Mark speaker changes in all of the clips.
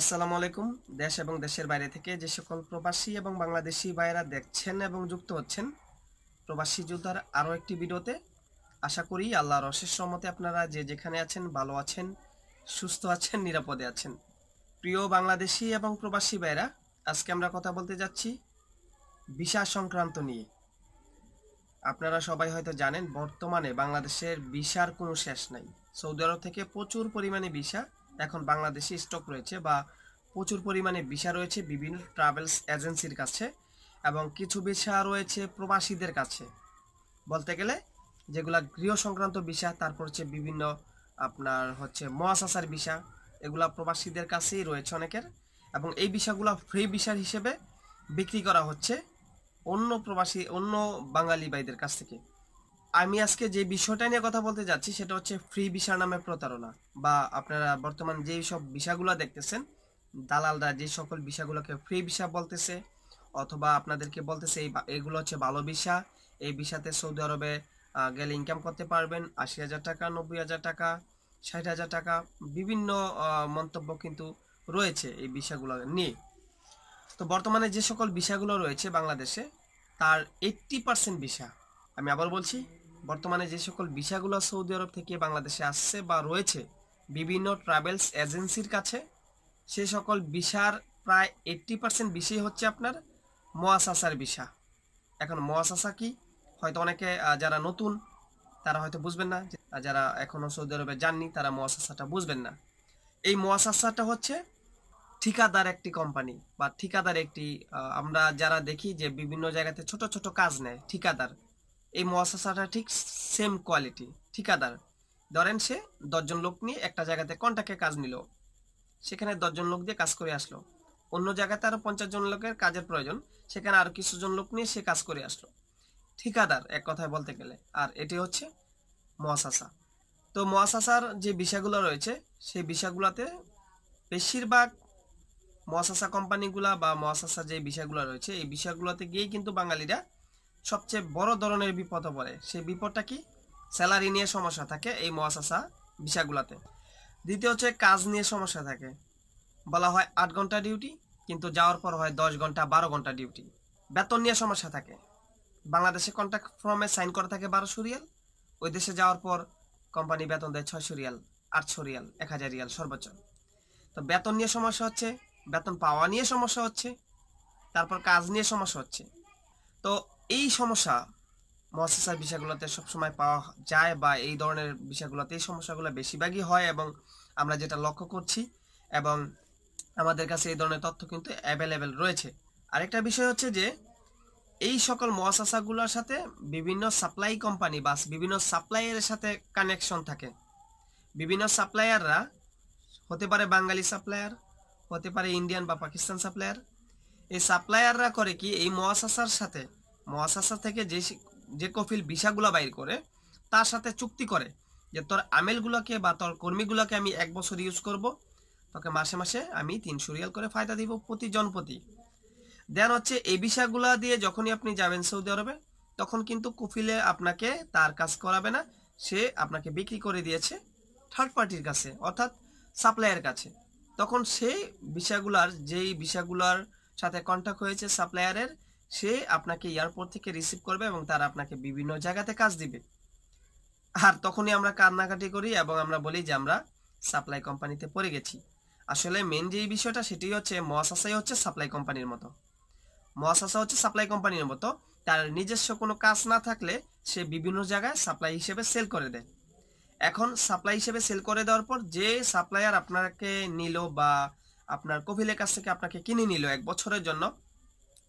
Speaker 1: আসসালামু আলাইকুম দেশ এবং দেশের বাইরে থেকে যে সকল প্রবাসী এবং বাংলাদেশি ভাইরা দেখছেন এবং যুক্ত হচ্ছেন প্রবাসী যোদ্ধার আরও একটি ভিডিওতে আশা করি আল্লাহর অশেষ সম্মতে আপনারা যে যেখানে আছেন ভালো আছেন সুস্থ আছেন নিরাপদে আছেন প্রিয় বাংলাদেশি এবং প্রবাসী ভাইরা আজকে আমরা কথা বলতে যাচ্ছি ভিসা সংক্রান্ত নিয়ে আপনারা সবাই হয়তো জানেন বর্তমানে বাংলাদেশের ভিসার কোনো শেষ নাই সৌদি আরব থেকে প্রচুর পরিমাণে ভিসা এখন বাংলাদেশে স্টক রয়েছে বা প্রচুর পরিমাণে ভিসা রয়েছে বিভিন্ন ট্রাভেলস এজেন্সির কাছে এবং কিছু ভিসা রয়েছে প্রবাসীদের কাছে বলতে গেলে যেগুলা গৃহ সংক্রান্ত ভিসা তারপর হচ্ছে বিভিন্ন আপনার হচ্ছে মহাশাসার ভিসা এগুলা প্রবাসীদের কাছেই রয়েছে অনেকের এবং এই ভিসাগুলো ফ্রি ভিসার হিসেবে বিক্রি করা হচ্ছে অন্য প্রবাসী অন্য বাঙালি ভাইদের কাছ থেকে আমি আজকে যে বিষয়টা নিয়ে কথা বলতে যাচ্ছি সেটা হচ্ছে ফ্রি ভিসা নামে প্রতারণা বা আপনারা বর্তমান যেই সব ভিসাগুলো দেখতেছেন দালালরা যে সকল ভিসাগুলোকে ফ্রি ভিসা বলতেছে অথবা আপনাদেরকে বলতেছে এই এগুলো হচ্ছে ভালো ভিসা এই ভিসাতে সৌদি আরবে গেলে ইনকাম করতে পারবেন আশি হাজার টাকা নব্বই হাজার টাকা ষাট হাজার টাকা বিভিন্ন মন্তব্য কিন্তু রয়েছে এই বিষয়গুলো নিয়ে তো বর্তমানে যে সকল বিষয়গুলো রয়েছে বাংলাদেশে তার এইট্টি পার্সেন্ট বিষা আমি আবার বলছি বর্তমানে যে সকল ভিসাগুলো সৌদি আরব থেকে বাংলাদেশে আসছে বা রয়েছে বিভিন্ন ট্রাভেলস এজেন্সির কাছে সে সকল ভিসার প্রায় এইট্টি পার্সেন্ট বিষয় হচ্ছে আপনার মোয়াসাসার ভিসা এখন মোয়াসাসা কি হয়তো অনেকে যারা নতুন তারা হয়তো বুঝবেন না যারা এখনও সৌদি আরবে যাননি তারা মোয়াসাসাটা বুঝবেন না এই মোয়াসাসাটা হচ্ছে ঠিকাদার একটি কোম্পানি বা ঠিকাদার একটি আমরা যারা দেখি যে বিভিন্ন জায়গাতে ছোট ছোট কাজ নেয় ঠিকাদার এই মোয়াসাটা ঠিক সেম কোয়ালিটি ঠিকাদার ধরেন সে দশজন লোক নিয়ে একটা জায়গাতে কন্ট্রাক্টে কাজ নিল সেখানে দশজন লোক দিয়ে কাজ করে আসলো অন্য জায়গাতে আরও পঞ্চাশ জন লোকের কাজের প্রয়োজন সেখানে আরও কিছু জন লোক নিয়ে সে কাজ করে আসলো ঠিকাদার এক কথায় বলতে গেলে আর এটি হচ্ছে মহাশাসা তো মহাশাসার যে বিষয়গুলো রয়েছে সেই বিষয়গুলোতে বেশিরভাগ মহাশাসা কোম্পানিগুলা বা মহাশাসা যে বিষয়গুলো রয়েছে এই বিষয়গুলোতে গিয়েই কিন্তু বাঙালিরা সবচেয়ে বড় ধরনের বিপদে পড়ে সেই বিপদটা কি স্যালারি নিয়ে সমস্যা থাকে এই মহাসাসা বিষয়গুলোতে দ্বিতীয় হচ্ছে কাজ নিয়ে সমস্যা থাকে বলা হয় আট ঘন্টা ডিউটি কিন্তু যাওয়ার পর হয় দশ ঘন্টা বারো ঘন্টা ডিউটি বেতন নিয়ে সমস্যা থাকে বাংলাদেশে কন্ট্রাক্ট ফর্মে সাইন করা থাকে বারোশো রিয়াল ওই দেশে যাওয়ার পর কোম্পানি বেতন দেয় ছয়শো রিয়াল আটশো রিয়াল এক হাজার রিয়াল সর্বোচ্চ তো বেতন নিয়ে সমস্যা হচ্ছে বেতন পাওয়া নিয়ে সমস্যা হচ্ছে তারপর কাজ নিয়ে সমস্যা হচ্ছে তো এই সমস্যা মহাসেসার বিষয়গুলোতে সবসময় পাওয়া যায় বা এই ধরনের বিষয়গুলোতে এই সমস্যাগুলো বেশিরভাগই হয় এবং আমরা যেটা লক্ষ্য করছি এবং আমাদের কাছে এই ধরনের তথ্য কিন্তু অ্যাভেলেবেল রয়েছে আরেকটা বিষয় হচ্ছে যে এই সকল মহাসাসাগুলোর সাথে বিভিন্ন সাপ্লাই কোম্পানি বা বিভিন্ন সাপ্লাইয়ারের সাথে কানেকশন থাকে বিভিন্ন সাপ্লায়াররা হতে পারে বাঙালি সাপ্লায়ার হতে পারে ইন্ডিয়ান বা পাকিস্তান সাপ্লায়ার এই সাপ্লায়াররা করে কি এই মহাসাসার সাথে মহাশাসা থেকে যে যে কফিল ভিসাগুলো বাইর করে তার সাথে চুক্তি করে যে তোর আমেলগুলোকে বা তোর কর্মীগুলোকে আমি এক বছর ইউজ করব তোকে মাসে মাসে আমি তিনশো রিয়াল করে ফায়দা দিব প্রতি জনপতি দেন হচ্ছে এই ভিসাগুলো দিয়ে যখনই আপনি যাবেন সৌদি আরবে তখন কিন্তু কফিলে আপনাকে তার কাজ করাবে না সে আপনাকে বিক্রি করে দিয়েছে থার্ড পার্টির কাছে অর্থাৎ সাপ্লায়ার কাছে তখন সেই ভিসাগুলার যেই ভিসাগুলার সাথে কন্ট্যাক্ট হয়েছে সাপ্লায়ারের সে আপনাকে এয়ারপোর্ট থেকে রিসিভ করবে এবং তারা আপনাকে বিভিন্ন জায়গাতে কাজ দিবে আর তখনই আমরা কান্নাকাটি করি এবং আমরা বলি যে আমরা সাপ্লাই কোম্পানিতে পড়ে গেছি আসলে মেন যেই বিষয়টা সেটি হচ্ছে মহাশাসাই হচ্ছে সাপ্লাই কোম্পানির মতো মহাশাসা হচ্ছে সাপ্লাই কোম্পানির মতো তার নিজস্ব কোনো কাজ না থাকলে সে বিভিন্ন জায়গায় সাপ্লাই হিসেবে সেল করে দেয় এখন সাপ্লাই হিসেবে সেল করে দেওয়ার পর যে সাপ্লায়ার আপনাকে নিল বা আপনার কফিলের কাছ থেকে আপনাকে কিনে নিল এক বছরের জন্য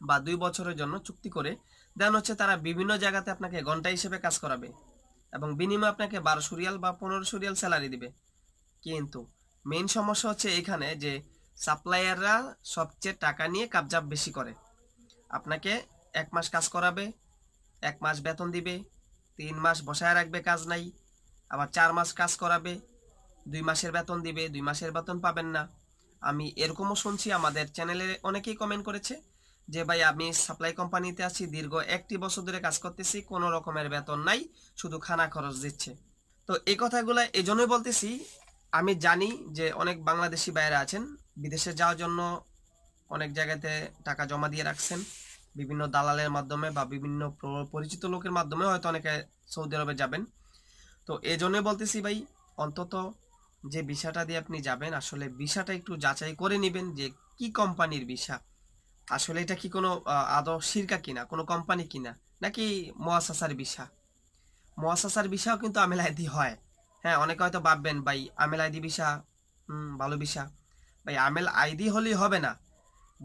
Speaker 1: বা দুই বছরের জন্য চুক্তি করে দেন হচ্ছে তারা বিভিন্ন জায়গাতে আপনাকে ঘন্টা হিসেবে কাজ করাবে এবং বিনিময়ে আপনাকে বারো সুরিয়াল বা পনেরো সুরিয়াল স্যালারি দিবে কিন্তু মেইন সমস্যা হচ্ছে এখানে যে সাপ্লায়াররা সবচেয়ে টাকা নিয়ে কাবজাব বেশি করে আপনাকে এক মাস কাজ করাবে এক মাস বেতন দিবে তিন মাস বসায় রাখবে কাজ নাই আবার চার মাস কাজ করাবে দুই মাসের বেতন দিবে দুই মাসের বেতন পাবেন না আমি এরকমও শুনছি আমাদের চ্যানেলে অনেকেই কমেন্ট করেছে যে ভাই আমি সাপ্লাই কোম্পানিতে আছি দীর্ঘ একটি বছর ধরে কাজ করতেছি কোনো রকমের বেতন নাই শুধু খানা খরচ দিচ্ছে তো এই কথাগুলো এই জন্যই বলতেছি আমি জানি যে অনেক বাংলাদেশি বাইরে আছেন বিদেশে যাওয়ার জন্য অনেক জায়গাতে টাকা জমা দিয়ে রাখছেন বিভিন্ন দালালের মাধ্যমে বা বিভিন্ন পরিচিত লোকের মাধ্যমে হয়তো অনেকে সৌদি আরবে যাবেন তো এই জন্যই বলতেছি ভাই অন্তত যে ভিসাটা দিয়ে আপনি যাবেন আসলে ভিসাটা একটু যাচাই করে নেবেন যে কি কোম্পানির ভিসা আসলে এটা কি কোনো আদৌ শিরকা কিনা কোনো কোম্পানি কিনা নাকি মোয়াসাসার বিষা মোয়াসাসার বিষাও কিন্তু আমেলাইদি হয় হ্যাঁ অনেকে হয়তো ভাববেন ভাই আমেল আইদি বিষা ভালো বিষা ভাই আমেল আইদি হলেই হবে না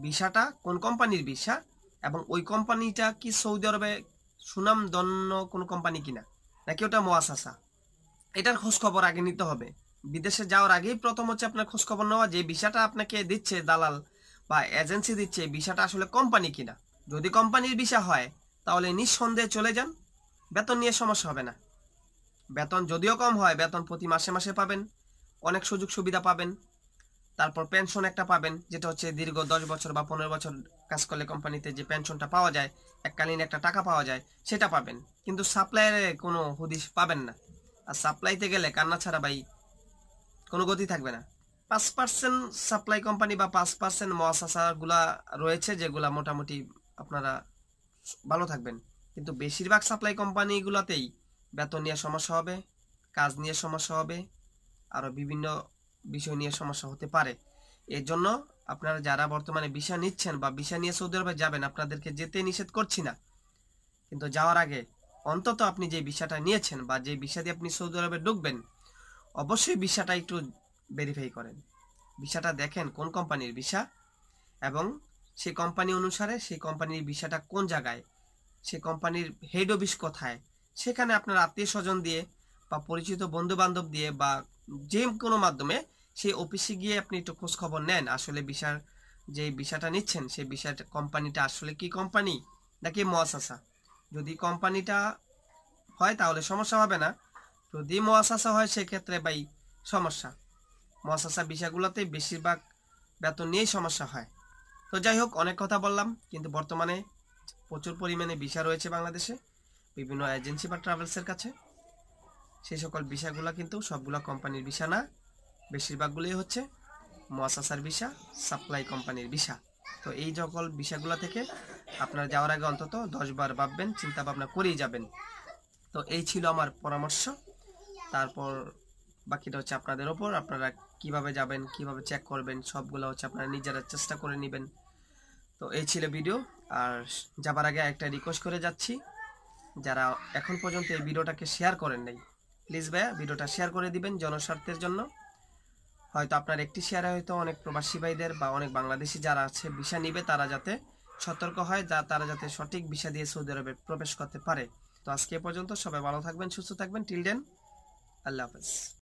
Speaker 1: বিষাটা কোন কোম্পানির বিষা এবং ওই কোম্পানিটা কি সৌদি আরবে দন্য কোনো কোম্পানি কিনা নাকি ওটা মহাসাসা এটার খোঁজখবর আগে নিতে হবে বিদেশে যাওয়ার আগেই প্রথম হচ্ছে আপনার খোঁজখবর নেওয়া যে বিষাটা আপনাকে দিচ্ছে দালাল বা এজেন্সি দিচ্ছে ভিসাটা আসলে কোম্পানি কিনা যদি কোম্পানির ভিসা হয় তাহলে নিঃসন্দেহে চলে যান বেতন নিয়ে সমস্যা হবে না বেতন যদিও কম হয় বেতন প্রতি মাসে মাসে পাবেন অনেক সুযোগ সুবিধা পাবেন তারপর পেনশন একটা পাবেন যেটা হচ্ছে দীর্ঘ দশ বছর বা পনেরো বছর কাজ করলে কোম্পানিতে যে পেনশনটা পাওয়া যায় এককালীন একটা টাকা পাওয়া যায় সেটা পাবেন কিন্তু সাপ্লাইয়ের কোনো হুদিস পাবেন না আর সাপ্লাইতে গেলে কান্না ছাড়া ভাই কোনো গতি থাকবে না পাঁচ পার্সেন্ট সাপ্লাই কোম্পানি বা পাঁচ পার্সেন্ট মহাশাসাগুলা রয়েছে যেগুলা মোটামুটি আপনারা ভালো থাকবেন কিন্তু বেশিরভাগ সাপ্লাই কোম্পানিগুলোতেই বেতন নিয়ে সমস্যা হবে কাজ নিয়ে সমস্যা হবে আরও বিভিন্ন বিষয় নিয়ে সমস্যা হতে পারে এর জন্য আপনারা যারা বর্তমানে বিষা নিচ্ছেন বা বিষা নিয়ে সৌদি আরবে যাবেন আপনাদেরকে যেতে নিষেধ করছি না কিন্তু যাওয়ার আগে অন্তত আপনি যে বিষাটা নিয়েছেন বা যে বিষা দিয়ে আপনি সৌদি আরবে ঢুকবেন অবশ্যই বিষাটা একটু ভেরিফাই করেন ভিসাটা দেখেন কোন কোম্পানির ভিসা এবং সেই কোম্পানি অনুসারে সেই কোম্পানির ভিসাটা কোন জায়গায় সেই কোম্পানির হেড অফিস কোথায় সেখানে আপনার আত্মীয় স্বজন দিয়ে বা পরিচিত বন্ধু বান্ধব দিয়ে বা যে কোনো মাধ্যমে সেই অফিসে গিয়ে আপনি একটু খোঁজ খবর নেন আসলে ভিসার যে ভিসাটা নিচ্ছেন সেই ভিসা কোম্পানিটা আসলে কি কোম্পানি নাকি মহাশাসা যদি কোম্পানিটা হয় তাহলে সমস্যা হবে না যদি মহাশাসা হয় সেক্ষেত্রে ভাই সমস্যা মহাশাসা বিষয়গুলোতে বেশিরভাগ বেতন নিয়েই সমস্যা হয় তো যাই হোক অনেক কথা বললাম কিন্তু বর্তমানে প্রচুর পরিমাণে ভিসা রয়েছে বাংলাদেশে বিভিন্ন এজেন্সি বা ট্রাভেলসের কাছে সেই সকল ভিসাগুলো কিন্তু সবগুলো কোম্পানির ভিসা না বেশিরভাগগুলোই হচ্ছে মহাসাসার ভিসা সাপ্লাই কোম্পানির ভিসা তো এই সকল ভিসাগুলো থেকে আপনার যাওয়ার আগে অন্তত দশবার ভাববেন চিন্তা ভাবনা করেই যাবেন তো এই ছিল আমার পরামর্শ তারপর বাকিটা হচ্ছে আপনাদের ওপর আপনারা কিভাবে যাবেন কিভাবে চেক করবেন সবগুলো হচ্ছে আপনারা নিজেরা চেষ্টা করে নেবেন তো এই ছিল ভিডিও আর যাবার আগে একটা রিকোয়েস্ট করে যাচ্ছি যারা এখন পর্যন্ত এই ভিডিওটাকে শেয়ার করেন নাই প্লিজ ভাইয়া ভিডিওটা শেয়ার করে দিবেন জনস্বার্থের জন্য হয়তো আপনার একটি শেয়ারে হয়তো অনেক প্রবাসী ভাইদের বা অনেক বাংলাদেশি যারা আছে ভিসা নিবে তারা যাতে সতর্ক হয় যা তারা যাতে সঠিক ভিসা দিয়ে সৌদি আরবে প্রবেশ করতে পারে তো আজকে পর্যন্ত সবাই ভালো থাকবেন সুস্থ থাকবেন টিলডেন আল্লাহ হাফেজ